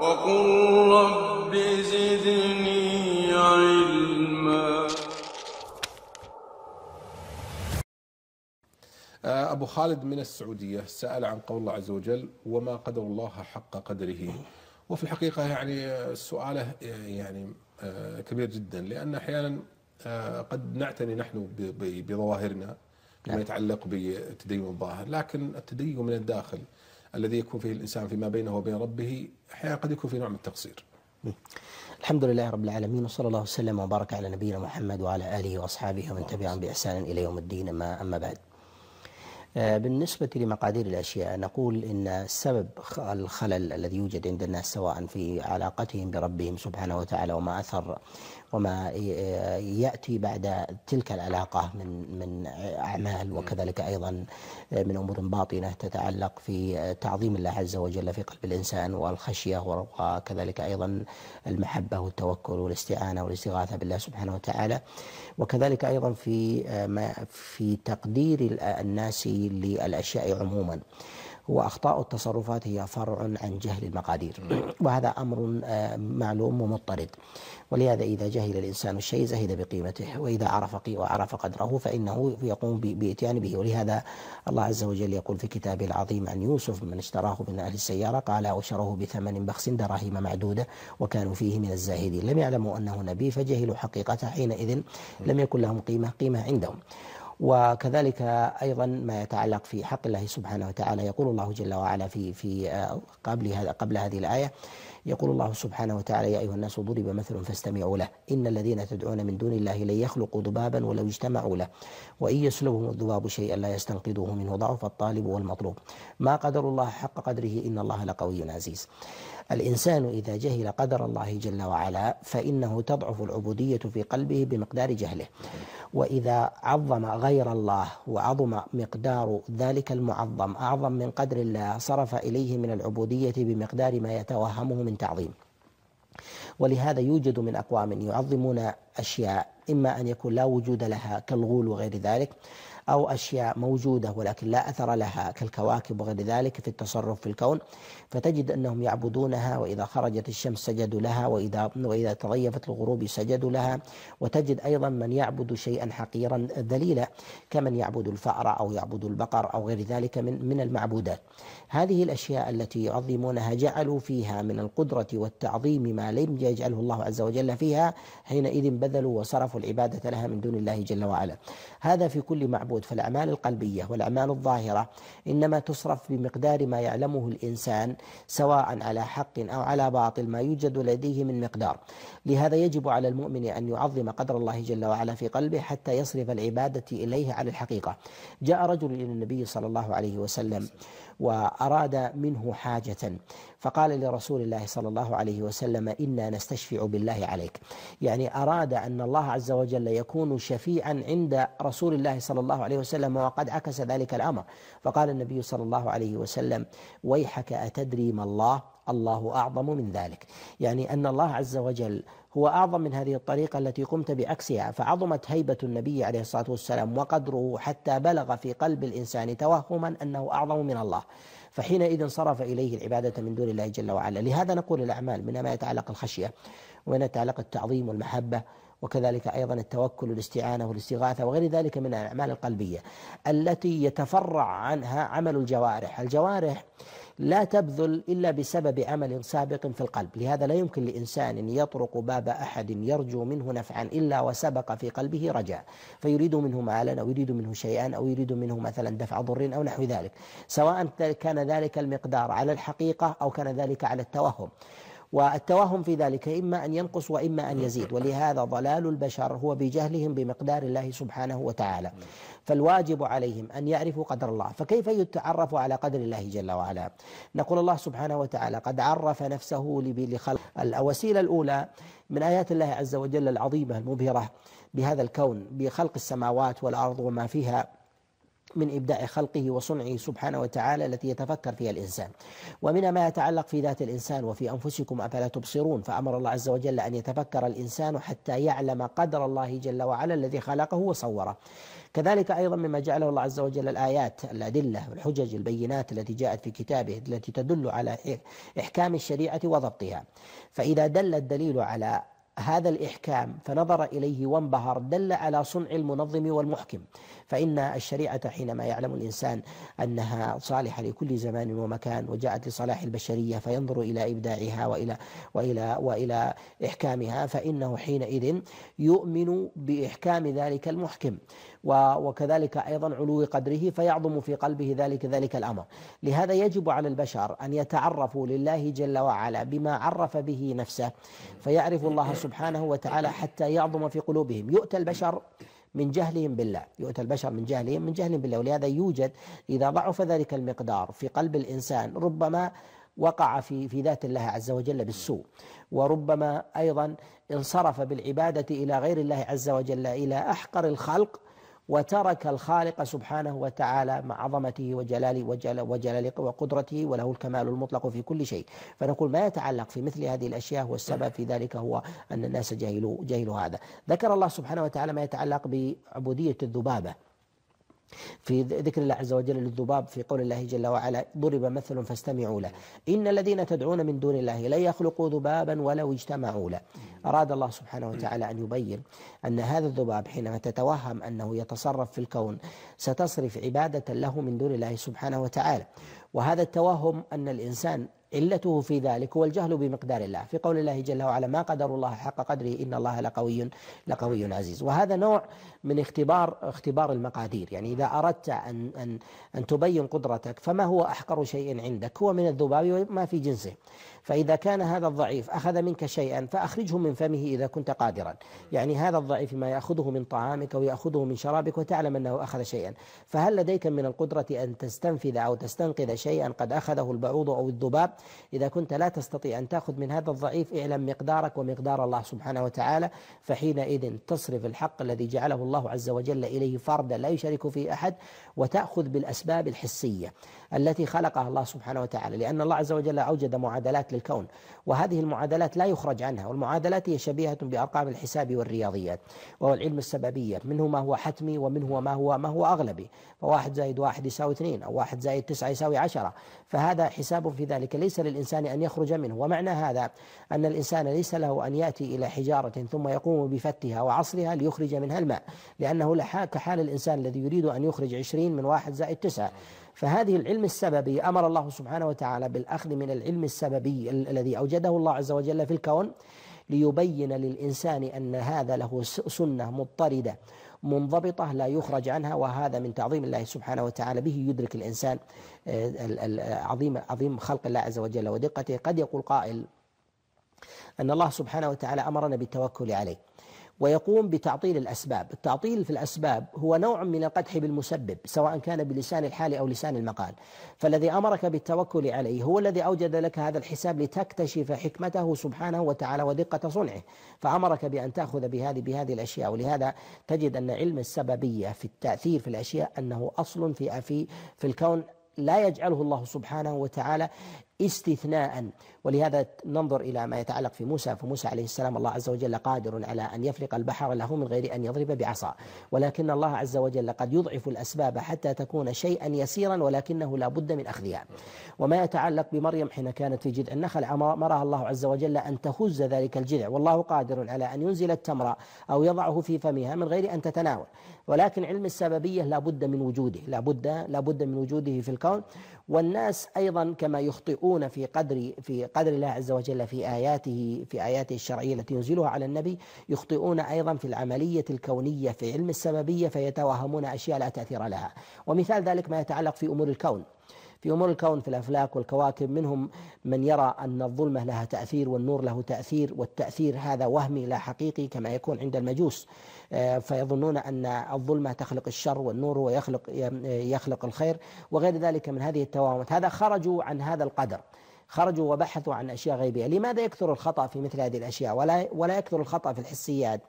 وقل زدني علما آه، أبو خالد من السعودية سأل عن قول الله عز وجل وما قدر الله حق قدره وفي الحقيقة يعني سؤاله آه، يعني آه، كبير جدا لأن أحيانا قد نعتني نحن بظواهرنا فيما نعم. يتعلق بالتدين الظاهر لكن التدين من الداخل الذي يكون فيه الإنسان فيما بينه وبين ربه أحيانا قد يكون في نوع من التقصير الحمد لله رب العالمين وصلى الله وسلم وبارك على نبينا محمد وعلى آله وأصحابه ومن تبعهم بإحسان إلى يوم الدين أما, أما بعد آه، بالنسبة لمقادير الأشياء نقول إن سبب الخلل الذي يوجد عند الناس سواء في علاقتهم بربهم سبحانه وتعالى وما أثر وما آه، يأتي بعد تلك العلاقة من من أعمال وكذلك أيضا آه، من أمور باطنة تتعلق في تعظيم الله عز وجل في قلب الإنسان والخشية وكذلك أيضا المحبة والتوكل والاستعانة والاستغاثة بالله سبحانه وتعالى وكذلك أيضا في ما في تقدير الناس التحليل للأشياء عموما وأخطاء التصرفات هي فرع عن جهل المقادير وهذا أمر آه، معلوم ومضطرد ولهذا إذا جهل الإنسان الشيء زهد بقيمته وإذا عرف وعرف قدره فإنه يقوم بإتيان به ولهذا الله عز وجل يقول في كتابه العظيم عن يوسف من اشتراه من أهل السيارة قال وشروه بثمن بخس دراهم معدودة وكانوا فيه من الزاهدين لم يعلموا أنه نبي فجهلوا حقيقته حينئذ لم يكن لهم قيمة قيمة عندهم وكذلك ايضا ما يتعلق في حق الله سبحانه وتعالى يقول الله جل وعلا في في آه، قبل هذا قبل هذه الايه يقول الله سبحانه وتعالى يا ايها الناس ضرب مثل فاستمعوا له ان الذين تدعون من دون الله لن يخلقوا ذبابا ولو اجتمعوا له وان يسلبهم الذباب شيئا لا يستنقذوه منه ضعف الطالب والمطلوب ما قدر الله حق قدره ان الله لقوي عزيز الإنسان إذا جهل قدر الله جل وعلا فإنه تضعف العبودية في قلبه بمقدار جهله وإذا عظم غير الله وعظم مقدار ذلك المعظم أعظم من قدر الله صرف إليه من العبودية بمقدار ما يتوهمه من تعظيم ولهذا يوجد من أقوام يعظمون أشياء إما أن يكون لا وجود لها كالغول وغير ذلك أو أشياء موجودة ولكن لا أثر لها كالكواكب وغير ذلك في التصرف في الكون فتجد أنهم يعبدونها وإذا خرجت الشمس سجدوا لها وإذا, وإذا تضيفت الغروب سجدوا لها وتجد أيضا من يعبد شيئا حقيرا ذليلا كمن يعبد الفأر أو يعبد البقر أو غير ذلك من, من المعبودات هذه الأشياء التي يعظمونها جعلوا فيها من القدرة والتعظيم ما لم يجعله الله عز وجل فيها حينئذ بدأ بذلوا وصرفوا العبادة لها من دون الله جل وعلا هذا في كل معبود فالأعمال القلبية والأعمال الظاهرة إنما تصرف بمقدار ما يعلمه الإنسان سواء على حق أو على باطل ما يوجد لديه من مقدار لهذا يجب على المؤمن أن يعظم قدر الله جل وعلا في قلبه حتى يصرف العبادة إليه على الحقيقة جاء رجل إلى النبي صلى الله عليه وسلم وأراد منه حاجة فقال لرسول الله صلى الله عليه وسلم إنا نستشفع بالله عليك يعني أراد أن الله عز وجل يكون شفيعا عند رسول الله صلى الله عليه وسلم وقد عكس ذلك الأمر فقال النبي صلى الله عليه وسلم ويحك أتدري ما الله الله أعظم من ذلك يعني أن الله عز وجل هو أعظم من هذه الطريقة التي قمت بعكسها فعظمت هيبة النبي عليه الصلاة والسلام وقدره حتى بلغ في قلب الإنسان توهما أنه أعظم من الله فحينئذ صرف إليه العبادة من دون الله جل وعلا لهذا نقول الأعمال منها ما يتعلق الخشية ومن يتعلق التعظيم والمحبة وكذلك أيضا التوكل والاستعانة والاستغاثة وغير ذلك من الأعمال القلبية التي يتفرع عنها عمل الجوارح الجوارح لا تبذل إلا بسبب عمل سابق في القلب لهذا لا يمكن لإنسان يطرق باب أحد يرجو منه نفعا إلا وسبق في قلبه رجاء فيريد منه مالا أو يريد منه شيئا أو يريد منه مثلا دفع ضر أو نحو ذلك سواء كان ذلك المقدار على الحقيقة أو كان ذلك على التوهم والتوهم في ذلك إما أن ينقص وإما أن يزيد ولهذا ضلال البشر هو بجهلهم بمقدار الله سبحانه وتعالى فالواجب عليهم أن يعرفوا قدر الله فكيف يتعرفوا على قدر الله جل وعلا نقول الله سبحانه وتعالى قد عرف نفسه لخلق الوسيلة الأولى من آيات الله عز وجل العظيمة المبهرة بهذا الكون بخلق السماوات والأرض وما فيها من إبداع خلقه وصنعه سبحانه وتعالى التي يتفكر فيها الإنسان ومن ما يتعلق في ذات الإنسان وفي أنفسكم أفلا تبصرون فأمر الله عز وجل أن يتفكر الإنسان حتى يعلم قدر الله جل وعلا الذي خلقه وصوره كذلك أيضا مما جعله الله عز وجل الآيات الأدلة والحجج البينات التي جاءت في كتابه التي تدل على إحكام الشريعة وضبطها فإذا دل الدليل على هذا الإحكام فنظر إليه وانبهر دل على صنع المنظم والمحكم فإن الشريعة حينما يعلم الإنسان أنها صالحة لكل زمان ومكان وجاءت لصلاح البشرية فينظر إلى إبداعها وإلى وإلى وإلى إحكامها فإنه حينئذ يؤمن بإحكام ذلك المحكم وكذلك أيضا علو قدره فيعظم في قلبه ذلك ذلك الأمر لهذا يجب على البشر أن يتعرفوا لله جل وعلا بما عرف به نفسه فيعرف الله سبحانه وتعالى حتى يعظم في قلوبهم يؤتى البشر من جهلهم بالله يؤتى البشر من جهلهم من جهلهم بالله ولهذا يوجد إذا ضعف ذلك المقدار في قلب الإنسان ربما وقع في في ذات الله عز وجل بالسوء وربما ايضا انصرف بالعباده الى غير الله عز وجل الى احقر الخلق وترك الخالق سبحانه وتعالى مع عظمته وجلاله وجل وجلال وقدرته وله الكمال المطلق في كل شيء فنقول ما يتعلق في مثل هذه الأشياء والسبب في ذلك هو أن الناس جاهلوا, جاهلوا هذا ذكر الله سبحانه وتعالى ما يتعلق بعبودية الذبابة في ذكر الله عز وجل للذباب في قول الله جل وعلا ضرب مثل فاستمعوا له إن الذين تدعون من دون الله لن يخلقوا ذبابا ولو اجتمعوا له أراد الله سبحانه وتعالى أن يبين أن هذا الذباب حينما تتوهم أنه يتصرف في الكون ستصرف عبادة له من دون الله سبحانه وتعالى وهذا التوهم أن الإنسان علته في ذلك هو الجهل بمقدار الله في قول الله جل وعلا ما قدر الله حق قدره إن الله لقوي لقوي عزيز وهذا نوع من اختبار اختبار المقادير يعني إذا أردت أن أن أن تبين قدرتك فما هو أحقر شيء عندك هو من الذباب وما في جنسه فإذا كان هذا الضعيف أخذ منك شيئا فأخرجه من فمه إذا كنت قادرا يعني هذا الضعيف ما يأخذه من طعامك ويأخذه من شرابك وتعلم أنه أخذ شيئا فهل لديك من القدرة أن تستنفذ أو تستنقذ شيئا قد أخذه البعوض أو الذباب إذا كنت لا تستطيع أن تأخذ من هذا الضعيف اعلم مقدارك ومقدار الله سبحانه وتعالى فحينئذ تصرف الحق الذي جعله الله عز وجل إليه فردا لا يشارك فيه أحد وتأخذ بالأسباب الحسية التي خلقها الله سبحانه وتعالى لأن الله عز وجل أوجد معادلات للكون وهذه المعادلات لا يخرج عنها والمعادلات هي شبيهة بأرقام الحساب والرياضيات وهو العلم السببية منه ما هو حتمي ومنه ما هو ما هو أغلبي فواحد زائد واحد يساوي اثنين أو واحد زائد تسعة يساوي عشرة فهذا حساب في ذلك ليس للإنسان أن يخرج منه ومعنى هذا أن الإنسان ليس له أن يأتي إلى حجارة ثم يقوم بفتها وعصرها ليخرج منها الماء لأنه كحال الإنسان الذي يريد أن يخرج عشرين من واحد زائد تسعة فهذه العلم السببي أمر الله سبحانه وتعالى بالأخذ من العلم السببي الذي أوجده الله عز وجل في الكون ليبين للإنسان أن هذا له سنة مضطردة منضبطة لا يخرج عنها وهذا من تعظيم الله سبحانه وتعالى به يدرك الإنسان آه، عظيم عظيم خلق الله عز وجل ودقته قد يقول قائل أن الله سبحانه وتعالى أمرنا بالتوكل عليه ويقوم بتعطيل الأسباب التعطيل في الأسباب هو نوع من القدح بالمسبب سواء كان بلسان الحال أو لسان المقال فالذي أمرك بالتوكل عليه هو الذي أوجد لك هذا الحساب لتكتشف حكمته سبحانه وتعالى ودقة صنعه فأمرك بأن تأخذ بهذه بهذه الأشياء ولهذا تجد أن علم السببية في التأثير في الأشياء أنه أصل في في في الكون لا يجعله الله سبحانه وتعالى استثناء ولهذا ننظر إلى ما يتعلق في موسى فموسى عليه السلام الله عز وجل قادر على أن يفلق البحر له من غير أن يضرب بعصا ولكن الله عز وجل قد يضعف الأسباب حتى تكون شيئا يسيرا ولكنه لا بد من أخذها وما يتعلق بمريم حين كانت في جذع النخل أمرها الله عز وجل أن تهز ذلك الجذع والله قادر على أن ينزل التمر أو يضعه في فمها من غير أن تتناول ولكن علم السببية لا بد من وجوده لا بد لا بد من وجوده في الكون والناس أيضا كما يخطئون يكون في قدر في قدر الله عز وجل في آياته في آياته الشرعية التي ينزلها على النبي يخطئون أيضا في العملية الكونية في علم السببية فيتوهمون أشياء لا تأثير لها ومثال ذلك ما يتعلق في أمور الكون في أمور الكون في الأفلاك والكواكب منهم من يرى أن الظلمة لها تأثير والنور له تأثير والتأثير هذا وهمي لا حقيقي كما يكون عند المجوس آه، فيظنون ان الظلمه تخلق الشر والنور ويخلق يخلق آه، يخلق الخير وغير ذلك من هذه التوهمات، هذا خرجوا عن هذا القدر. خرجوا وبحثوا عن اشياء غيبيه، لماذا يكثر الخطا في مثل هذه الاشياء ولا ولا يكثر الخطا في الحسيات؟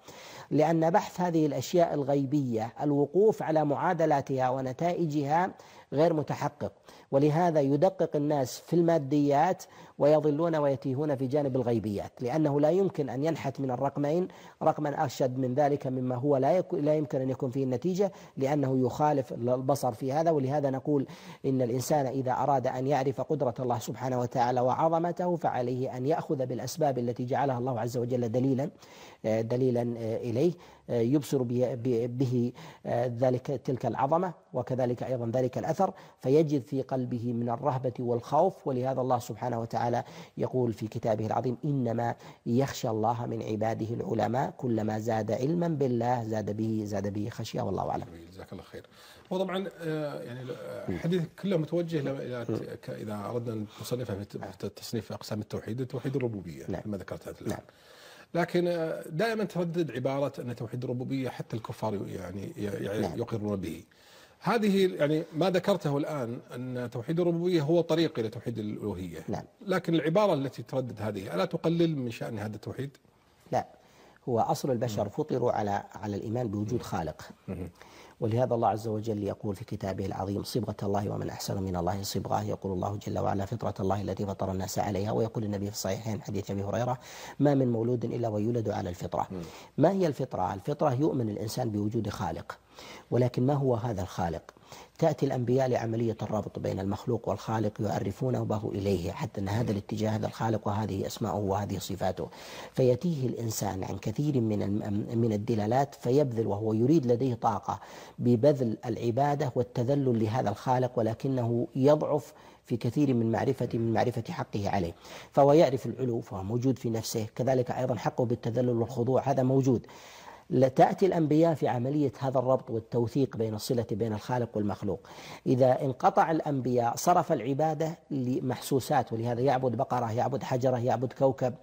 لأن بحث هذه الأشياء الغيبية الوقوف على معادلاتها ونتائجها غير متحقق ولهذا يدقق الناس في الماديات ويضلون ويتيهون في جانب الغيبيات لأنه لا يمكن أن ينحت من الرقمين رقما أشد من ذلك مما هو لا, لا يمكن أن يكون فيه النتيجة لأنه يخالف البصر في هذا ولهذا نقول إن الإنسان إذا أراد أن يعرف قدرة الله سبحانه وتعالى وعظمته فعليه أن يأخذ بالأسباب التي جعلها الله عز وجل دليلا آه، دليلا آه، إليه آه، يبصر به ذلك تلك العظمة وكذلك أيضا ذلك الأثر فيجد في قلبه من الرهبة والخوف ولهذا الله سبحانه وتعالى يقول في كتابه العظيم إنما يخشى الله من عباده العلماء كلما زاد علما بالله زاد به زاد به خشية والله أعلم جزاك الله خير وطبعا يعني الحديث كله متوجه الى نعم. اذا اردنا ان نصنفها في تصنيف اقسام التوحيد التوحيد الربوبيه نعم. ما ذكرت الان نعم. لكن آه، دائما تردد عباره ان توحيد الربوبيه حتى الكفار يعني نعم. يقرون به. هذه يعني ما ذكرته الان ان توحيد الربوبيه هو طريق الى توحيد الالوهيه. نعم. لكن العباره التي تردد هذه الا تقلل من شان هذا التوحيد؟ لا هو اصل البشر نعم. فطروا على على الايمان بوجود خالق. ولهذا الله عز وجل يقول في كتابه العظيم صبغة الله ومن أحسن من الله صبغة يقول الله جل وعلا فطرة الله التي فطر الناس عليها ويقول النبي في الصحيحين حديث أبي هريرة ما من مولود إلا ويولد على الفطرة ما هي الفطرة؟ الفطرة يؤمن الإنسان بوجود خالق ولكن ما هو هذا الخالق تأتي الأنبياء لعملية الربط بين المخلوق والخالق يعرفونه به إليه حتى أن هذا الاتجاه هذا الخالق وهذه أسماؤه وهذه صفاته فيتيه الإنسان عن كثير من من الدلالات فيبذل وهو يريد لديه طاقة ببذل العبادة والتذلل لهذا الخالق ولكنه يضعف في كثير من معرفة من معرفة حقه عليه فهو يعرف العلو فهو موجود في نفسه كذلك أيضا حقه بالتذلل والخضوع هذا موجود لتأتي الأنبياء في عملية هذا الربط والتوثيق بين الصلة بين الخالق والمخلوق إذا انقطع الأنبياء صرف العبادة لمحسوسات ولهذا يعبد بقرة يعبد حجرة يعبد كوكب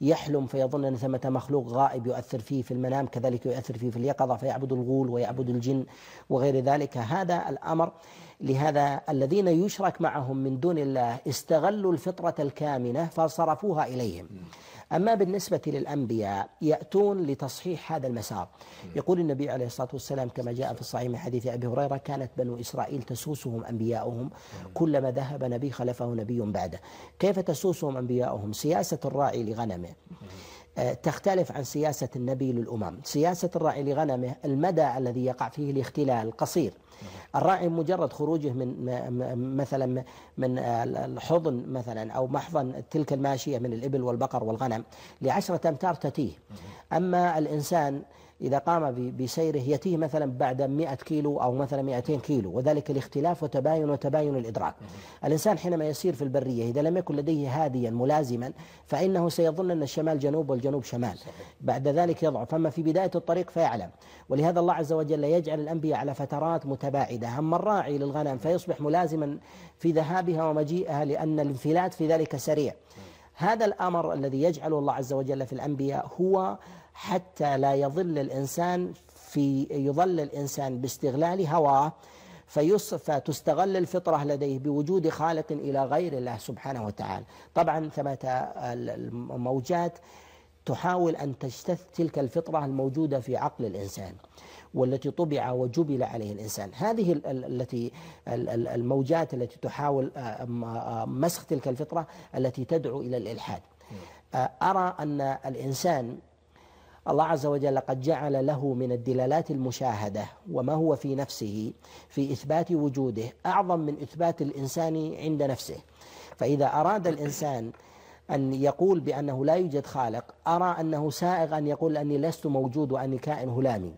يحلم فيظن أن ثمة مخلوق غائب يؤثر فيه في المنام كذلك يؤثر فيه في اليقظة فيعبد الغول ويعبد الجن وغير ذلك هذا الأمر لهذا الذين يشرك معهم من دون الله استغلوا الفطرة الكامنة فصرفوها إليهم أما بالنسبة للأنبياء يأتون لتصحيح هذا المسار يقول النبي عليه الصلاة والسلام كما جاء في الصحيح من حديث أبي هريرة كانت بنو إسرائيل تسوسهم أنبياؤهم كلما ذهب نبي خلفه نبي بعده كيف تسوسهم أنبياؤهم سياسة الراعي لغنمه تختلف عن سياسة النبي للأمم سياسة الراعي لغنمه المدى الذي يقع فيه الاختلال قصير الراعي مجرد خروجه من مثلا من الحضن مثلا أو محضن تلك الماشية من الإبل والبقر والغنم لعشرة أمتار تتيه أما الإنسان إذا قام بسيره يتيه مثلا بعد 100 كيلو أو مثلا 200 كيلو وذلك الاختلاف وتباين وتباين الإدراك الإنسان حينما يسير في البرية إذا لم يكن لديه هاديا ملازما فإنه سيظن أن الشمال جنوب والجنوب شمال بعد ذلك يضعف أما في بداية الطريق فيعلم ولهذا الله عز وجل يجعل الأنبياء على فترات متباعدة أما الراعي للغنم فيصبح ملازما في ذهابها ومجيئها لأن الانفلات في ذلك سريع هذا الأمر الذي يجعله الله عز وجل في الأنبياء هو حتى لا يظل الإنسان في يظل الإنسان باستغلال هواه فتستغل الفطرة لديه بوجود خالق إلى غير الله سبحانه وتعالى طبعا ثمت الموجات تحاول أن تجتث تلك الفطرة الموجودة في عقل الإنسان والتي طبع وجبل عليه الإنسان هذه التي الموجات التي تحاول مسخ تلك الفطرة التي تدعو إلى الإلحاد أرى أن الإنسان الله عز وجل قد جعل له من الدلالات المشاهده وما هو في نفسه في اثبات وجوده اعظم من اثبات الانسان عند نفسه فاذا اراد الانسان أن يقول بأنه لا يوجد خالق أرى أنه سائغ أن يقول أني لست موجود وأني كائن هلامي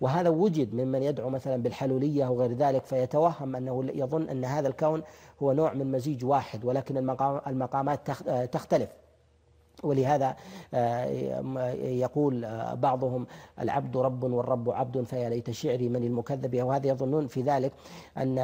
وهذا وجد ممن يدعو مثلا بالحلولية وغير ذلك فيتوهم أنه يظن أن هذا الكون هو نوع من مزيج واحد ولكن المقامات آه، تختلف ولهذا آه، يقول آه، بعضهم العبد رب والرب عبد فيا ليت شعري من المكذب وهذا يظنون في ذلك ان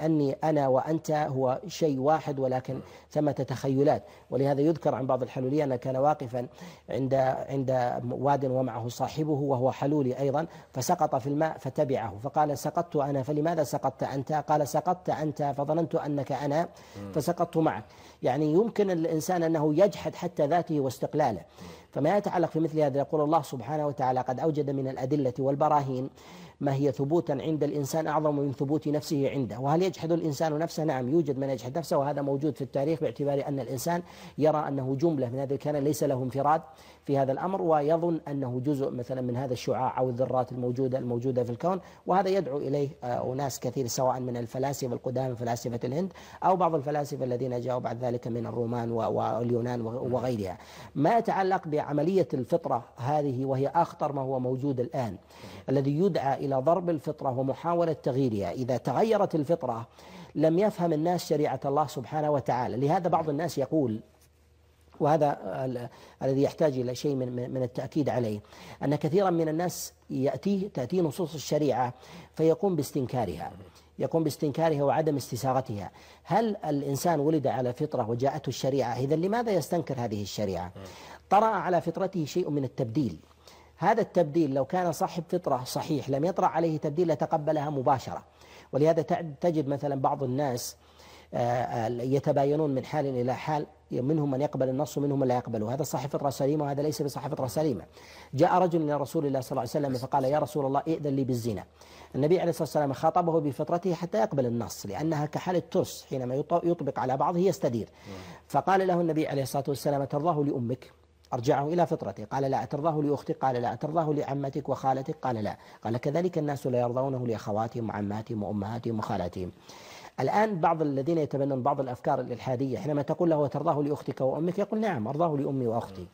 اني انا وانت هو شيء واحد ولكن ثمة تخيلات ولهذا يذكر عن بعض الحلولية أنه كان واقفا عند عند واد ومعه صاحبه وهو حلولي أيضا فسقط في الماء فتبعه فقال سقطت أنا فلماذا سقطت أنت قال سقطت أنت فظننت أنك أنا فسقطت معك يعني يمكن الإنسان أنه يجحد حتى ذاته واستقلاله فما يتعلق في مثل هذا يقول الله سبحانه وتعالى قد أوجد من الأدلة والبراهين ما هي ثبوتا عند الإنسان أعظم من ثبوت نفسه عنده وهل يجحد الإنسان نفسه؟ نعم يوجد من يجحد نفسه وهذا موجود في التاريخ باعتبار أن الإنسان يرى أنه جملة من هذه الكلام ليس له انفراد في هذا الأمر ويظن أنه جزء مثلا من هذا الشعاع أو الذرات الموجودة الموجودة في الكون وهذا يدعو إليه آه، أناس كثير سواء من الفلاسفة القدامى فلاسفة الهند أو بعض الفلاسفة الذين جاءوا بعد ذلك من الرومان واليونان نعم. وغيرها ما يتعلق بعملية الفطرة هذه وهي أخطر ما هو موجود الآن الذي يدعى إلى إلى ضرب الفطرة ومحاولة تغييرها إذا تغيرت الفطرة لم يفهم الناس شريعة الله سبحانه وتعالى لهذا بعض الناس يقول وهذا الذي يحتاج الى شيء من من التاكيد عليه ان كثيرا من الناس ياتيه تاتيه نصوص الشريعه فيقوم باستنكارها يقوم باستنكارها وعدم استساغتها هل الانسان ولد على فطره وجاءته الشريعه اذا لماذا يستنكر هذه الشريعه طرا على فطرته شيء من التبديل هذا التبديل لو كان صاحب فطرة صحيح لم يطرأ عليه تبديل لتقبلها مباشرة ولهذا تجد مثلا بعض الناس آه، آه، يتباينون من حال إلى حال منهم من يقبل النص ومنهم من لا يقبله هذا صاحب فطرة سليمة وهذا ليس بصاحب فطرة سليمة جاء رجل إلى رسول الله صلى الله عليه وسلم فقال يا رسول الله ائذن لي بالزنا النبي عليه الصلاة والسلام خاطبه بفطرته حتى يقبل النص لأنها كحال الترس حينما يطبق على بعضه يستدير نعم. فقال له النبي عليه الصلاة والسلام ترضاه لأمك أرجعه إلى فطرته قال لا أترضاه لأختك قال لا أترضاه لعمتك وخالتك قال لا قال كذلك الناس لا يرضونه لأخواتهم وعماتهم وأمهاتهم وخالاتهم الآن بعض الذين يتبنون بعض الأفكار الإلحادية حينما تقول له أترضاه لأختك وأمك يقول نعم أرضاه لأمي وأختي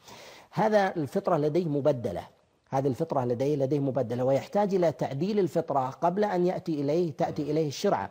هذا الفطرة لديه مبدلة هذه الفطرة لديه لديه مبدلة ويحتاج إلى تعديل الفطرة قبل أن يأتي إليه تأتي إليه الشرعة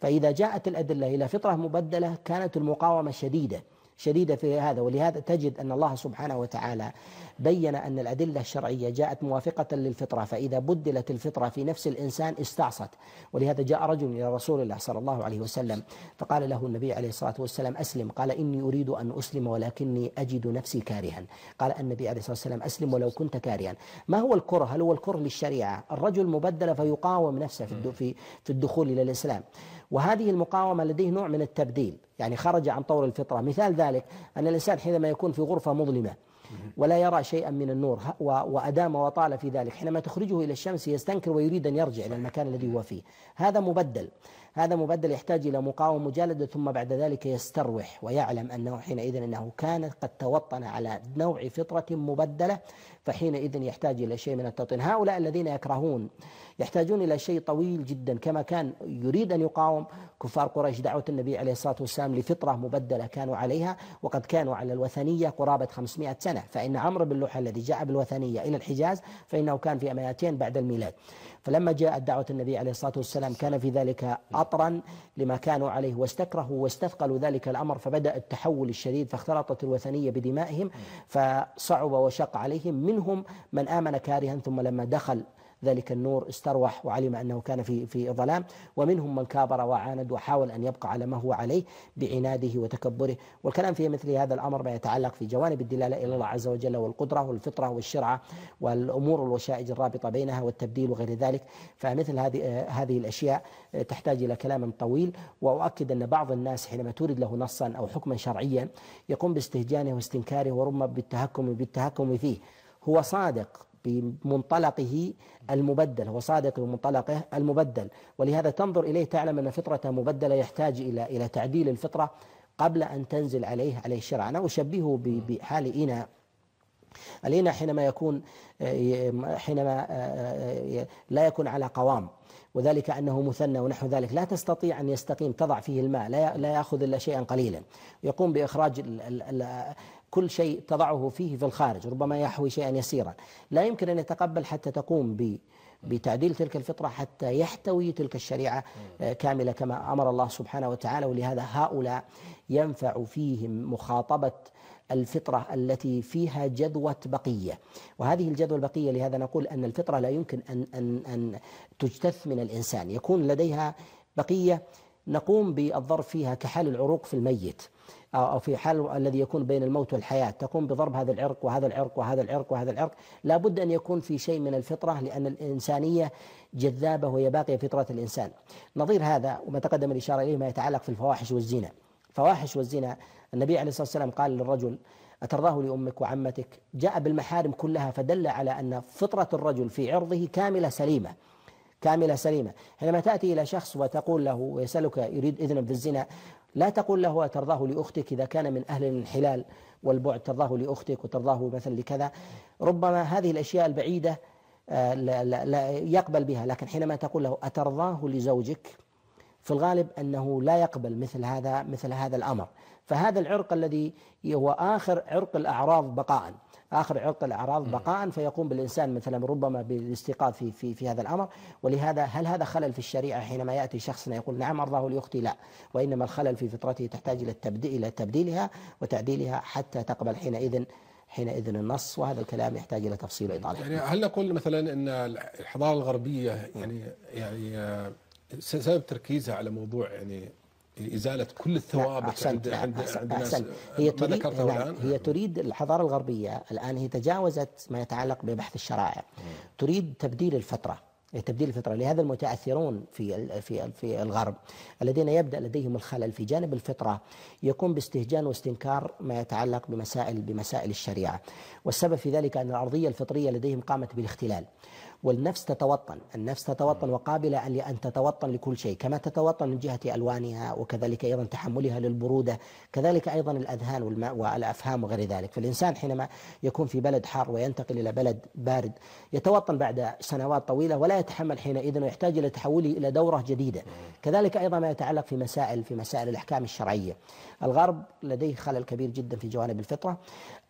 فإذا جاءت الأدلة إلى فطرة مبدلة كانت المقاومة شديدة شديدة في هذا ولهذا تجد أن الله سبحانه وتعالى بين أن الأدلة الشرعية جاءت موافقة للفطرة فإذا بدلت الفطرة في نفس الإنسان استعصت ولهذا جاء رجل إلى رسول الله صلى الله عليه وسلم فقال له النبي عليه الصلاة والسلام أسلم قال إني أريد أن أسلم ولكني أجد نفسي كارها قال النبي عليه الصلاة والسلام أسلم ولو كنت كارها ما هو الكره هل هو الكره للشريعة الرجل مبدل فيقاوم نفسه في الدخول إلى الإسلام وهذه المقاومة لديه نوع من التبديل يعني خرج عن طور الفطرة مثال ذلك أن الإنسان حينما يكون في غرفة مظلمة ولا يرى شيئا من النور وأدام وطال في ذلك حينما تخرجه إلى الشمس يستنكر ويريد أن يرجع إلى المكان الذي هو فيه هذا مبدل هذا مبدل يحتاج إلى مقاومة مجالدة ثم بعد ذلك يستروح ويعلم أنه حينئذ أنه كان قد توطن على نوع فطرة مبدلة فحينئذ يحتاج إلى شيء من التوطين هؤلاء الذين يكرهون يحتاجون إلى شيء طويل جدا كما كان يريد أن يقاوم كفار قريش دعوة النبي عليه الصلاة والسلام لفطرة مبدلة كانوا عليها وقد كانوا على الوثنية قرابة 500 سنة فإن عمرو بن لوحة الذي جاء بالوثنية إلى الحجاز فإنه كان في 200 بعد الميلاد فلما جاءت دعوة النبي عليه الصلاة والسلام كان في ذلك أطرا لما كانوا عليه واستكرهوا واستثقلوا ذلك الأمر فبدأ التحول الشديد فاختلطت الوثنية بدمائهم فصعب وشق عليهم منهم من آمن كارها ثم لما دخل ذلك النور استروح وعلم أنه كان في في ظلام ومنهم من كابر وعاند وحاول أن يبقى على ما هو عليه بعناده وتكبره والكلام في مثل هذا الأمر ما يتعلق في جوانب الدلالة إلى الله عز وجل والقدرة والفطرة والشرعة والأمور الوشائج الرابطة بينها والتبديل وغير ذلك فمثل هذه هذه الأشياء تحتاج إلى كلام طويل وأؤكد أن بعض الناس حينما تورد له نصا أو حكما شرعيا يقوم باستهجانه واستنكاره وربما بالتهكم بالتهكم فيه هو صادق بمنطلقه المبدل هو صادق بمنطلقه المبدل ولهذا تنظر إليه تعلم أن فطرته مبدلة يحتاج إلى إلى تعديل الفطرة قبل أن تنزل عليه عليه الشرع أنا أشبهه بحال إناء الإناء حينما يكون آه، حينما آه، آه، لا يكون على قوام وذلك أنه مثنى ونحو ذلك لا تستطيع أن يستقيم تضع فيه الماء لا يأخذ إلا شيئا قليلا يقوم بإخراج كل شيء تضعه فيه في الخارج ربما يحوي شيئا يسيرا لا يمكن أن يتقبل حتى تقوم ب بتعديل تلك الفطرة حتى يحتوي تلك الشريعة آه، كاملة كما أمر الله سبحانه وتعالى ولهذا هؤلاء ينفع فيهم مخاطبة الفطرة التي فيها جذوة بقية وهذه الجذوة البقية لهذا نقول أن الفطرة لا يمكن أن, أن, أن تجتث من الإنسان يكون لديها بقية نقوم بالظرف فيها كحال العروق في الميت أو في حال الذي يكون بين الموت والحياة تقوم بضرب هذا العرق وهذا العرق وهذا العرق وهذا العرق لا بد أن يكون في شيء من الفطرة لأن الإنسانية جذابة وهي باقية فطرة الإنسان نظير هذا وما تقدم الإشارة إليه ما يتعلق في الفواحش والزنا فواحش والزنا النبي عليه الصلاة والسلام قال للرجل أترضاه لأمك وعمتك جاء بالمحارم كلها فدل على أن فطرة الرجل في عرضه كاملة سليمة كاملة سليمة حينما تأتي إلى شخص وتقول له ويسألك يريد إذنا في الزنا لا تقول له ترضاه لأختك إذا كان من أهل الانحلال والبعد ترضاه لأختك وترضاه مثلا لكذا ربما هذه الأشياء البعيدة آه، لا, لا, لا يقبل بها لكن حينما تقول له أترضاه لزوجك في الغالب أنه لا يقبل مثل هذا مثل هذا الأمر فهذا العرق الذي هو آخر عرق الأعراض بقاءً آخر عرق الأعراض بقاء فيقوم بالإنسان مثلا ربما بالاستيقاظ في, في, في هذا الأمر ولهذا هل هذا خلل في الشريعة حينما يأتي شخصنا يقول نعم أرضاه لأختي لا وإنما الخلل في فطرته تحتاج إلى التبديل إلى تبديلها وتعديلها حتى تقبل حينئذ حينئذ النص وهذا الكلام يحتاج الى تفصيل وايضاح يعني هل نقول مثلا ان الحضاره الغربيه يعني يعني آه، سبب تركيزها على موضوع يعني لازاله يعني كل الثوابت أحسنت عند أحسنت عند أحسنت الناس هي تريد ما نعم، الان هي تريد الحضاره الغربيه الان هي تجاوزت ما يتعلق ببحث الشرائع تريد تبديل الفتره تبديل الفطرة لهذا المتأثرون في في في الغرب الذين يبدأ لديهم الخلل في جانب الفطرة يقوم باستهجان واستنكار ما يتعلق بمسائل بمسائل الشريعة والسبب في ذلك أن الأرضية الفطرية لديهم قامت بالاختلال والنفس تتوطن النفس تتوطن وقابلة أن تتوطن لكل شيء كما تتوطن من جهة ألوانها وكذلك أيضا تحملها للبرودة كذلك أيضا الأذهان والأفهام وغير ذلك فالإنسان حينما يكون في بلد حار وينتقل إلى بلد بارد يتوطن بعد سنوات طويلة ولا يتحمل حينئذ ويحتاج إلى تحوله إلى دورة جديدة كذلك أيضا ما يتعلق في مسائل في مسائل الأحكام الشرعية الغرب لديه خلل كبير جدا في جوانب الفطرة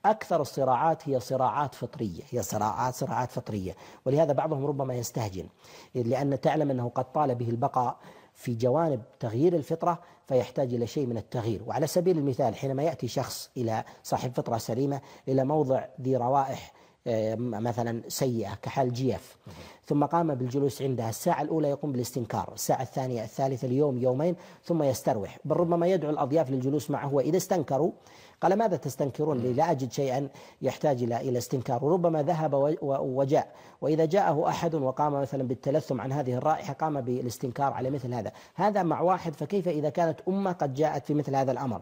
أكثر الصراعات هي صراعات فطرية هي صراعات صراعات فطرية ولهذا بعضهم ربما يستهجن لأن تعلم أنه قد طال به البقاء في جوانب تغيير الفطرة فيحتاج إلى شيء من التغيير وعلى سبيل المثال حينما يأتي شخص إلى صاحب فطرة سليمة إلى موضع ذي روائح آه، مثلا سيئة كحال جيف ثم قام بالجلوس عندها الساعة الأولى يقوم بالاستنكار الساعة الثانية الثالثة اليوم يومين ثم يستروح بل ربما يدعو الأضياف للجلوس معه وإذا استنكروا قال ماذا تستنكرون لي لا أجد شيئا يحتاج إلى إلى استنكار وربما ذهب وجاء وإذا جاءه أحد وقام مثلا بالتلثم عن هذه الرائحة قام بالاستنكار على مثل هذا هذا مع واحد فكيف إذا كانت أمة قد جاءت في مثل هذا الأمر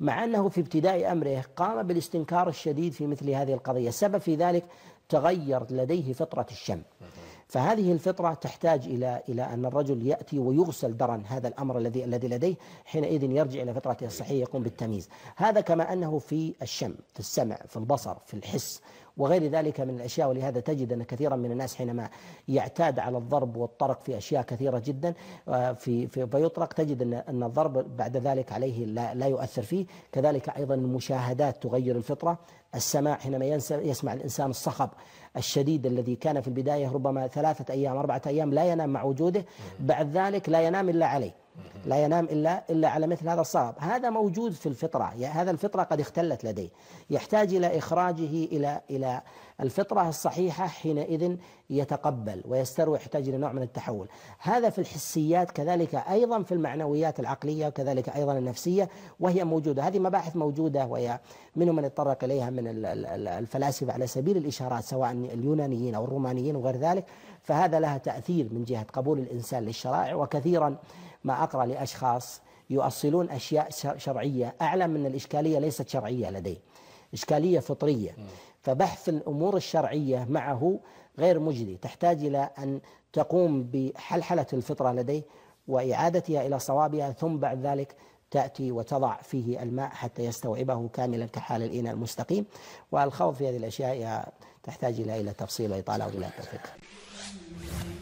مع أنه في ابتداء أمره قام بالاستنكار الشديد في مثل هذه القضية السبب في ذلك تغيرت لديه فطرة الشم فهذه الفطرة تحتاج إلى إلى أن الرجل يأتي ويغسل درن هذا الأمر الذي الذي لديه حينئذ يرجع إلى فطرته الصحية يقوم بالتمييز هذا كما أنه في الشم في السمع في البصر في الحس وغير ذلك من الأشياء ولهذا تجد أن كثيرا من الناس حينما يعتاد على الضرب والطرق في أشياء كثيرة جدا آه، في فيطرق تجد أن أن الضرب بعد ذلك عليه لا, لا يؤثر فيه كذلك أيضا المشاهدات تغير الفطرة السماع حينما يسمع الإنسان الصخب الشديد الذي كان في البداية ربما ثلاثة أيام أربعة أيام لا ينام مع وجوده بعد ذلك لا ينام إلا عليه لا ينام إلا إلا على مثل هذا الصعب هذا موجود في الفطرة يعني هذا الفطرة قد اختلت لديه يحتاج إلى إخراجه إلى إلى الفطرة الصحيحة حينئذ يتقبل ويستروح يحتاج إلى نوع من التحول هذا في الحسيات كذلك أيضا في المعنويات العقلية وكذلك أيضا النفسية وهي موجودة هذه مباحث موجودة وهي منهم من يتطرق إليها من الفلاسفة على سبيل الإشارات سواء اليونانيين أو الرومانيين وغير ذلك فهذا لها تأثير من جهة قبول الإنسان للشرائع وكثيرا ما أقرأ لأشخاص يؤصلون أشياء شرعية أعلم أن الإشكالية ليست شرعية لديه إشكالية فطرية فبحث الأمور الشرعية معه غير مجدي تحتاج إلى أن تقوم بحلحلة الفطرة لديه وإعادتها إلى صوابها ثم بعد ذلك تأتي وتضع فيه الماء حتى يستوعبه كاملا كحال الإناء المستقيم والخوض في هذه الأشياء تحتاج إلى إلى تفصيل وإطالة ولا تفكر